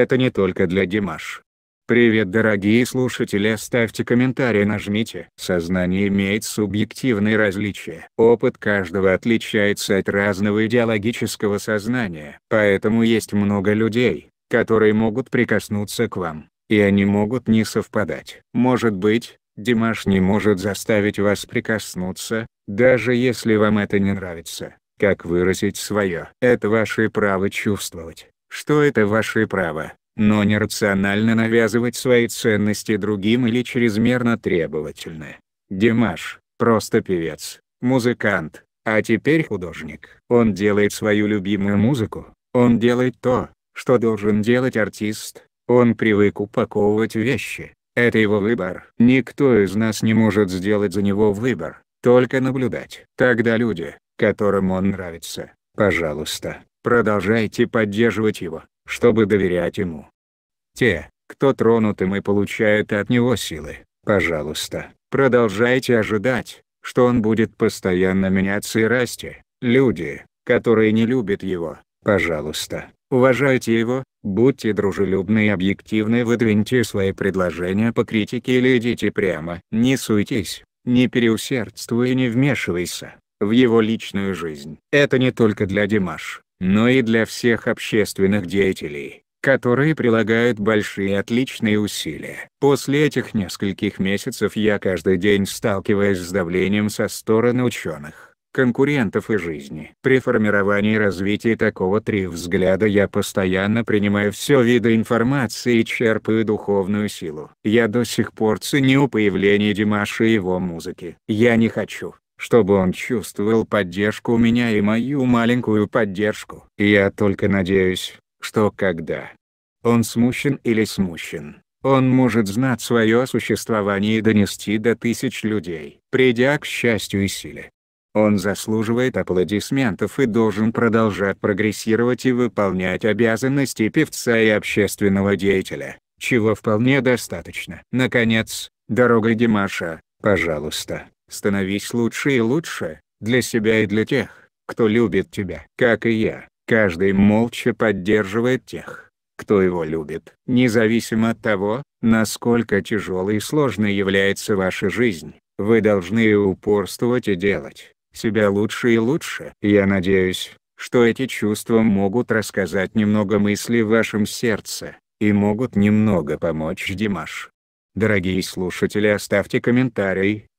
Это не только для Димаш. Привет дорогие слушатели оставьте комментарий нажмите. Сознание имеет субъективные различия. Опыт каждого отличается от разного идеологического сознания. Поэтому есть много людей, которые могут прикоснуться к вам, и они могут не совпадать. Может быть, Димаш не может заставить вас прикоснуться, даже если вам это не нравится. Как выразить свое? Это ваше право чувствовать что это ваше право, но нерационально навязывать свои ценности другим или чрезмерно требовательны. Димаш, просто певец, музыкант, а теперь художник. Он делает свою любимую музыку, он делает то, что должен делать артист, он привык упаковывать вещи, это его выбор. Никто из нас не может сделать за него выбор, только наблюдать. Тогда люди, которым он нравится, пожалуйста, Продолжайте поддерживать его, чтобы доверять ему. Те, кто тронутым и получают от него силы, пожалуйста, продолжайте ожидать, что он будет постоянно меняться и расти. Люди, которые не любят его, пожалуйста, уважайте его, будьте дружелюбны и объективны выдвиньте свои предложения по критике или идите прямо. Не суетись, не переусердствуй и не вмешивайся в его личную жизнь. Это не только для Димаш но и для всех общественных деятелей, которые прилагают большие отличные усилия. После этих нескольких месяцев я каждый день сталкиваюсь с давлением со стороны ученых, конкурентов и жизни. При формировании и развитии такого три взгляда я постоянно принимаю все виды информации и черпаю духовную силу. Я до сих пор ценю появление Димаша и его музыки. Я не хочу, чтобы он чувствовал поддержку у меня и мою маленькую поддержку. И я только надеюсь, что когда он смущен или смущен, он может знать свое существование и донести до тысяч людей. Придя к счастью и силе, он заслуживает аплодисментов и должен продолжать прогрессировать и выполнять обязанности певца и общественного деятеля, чего вполне достаточно. Наконец, дорога Димаша, пожалуйста, Становись лучше и лучше, для себя и для тех, кто любит тебя. Как и я, каждый молча поддерживает тех, кто его любит. Независимо от того, насколько тяжелой и сложной является ваша жизнь, вы должны упорствовать и делать себя лучше и лучше. Я надеюсь, что эти чувства могут рассказать немного мыслей в вашем сердце, и могут немного помочь Димаш. Дорогие слушатели оставьте комментарий,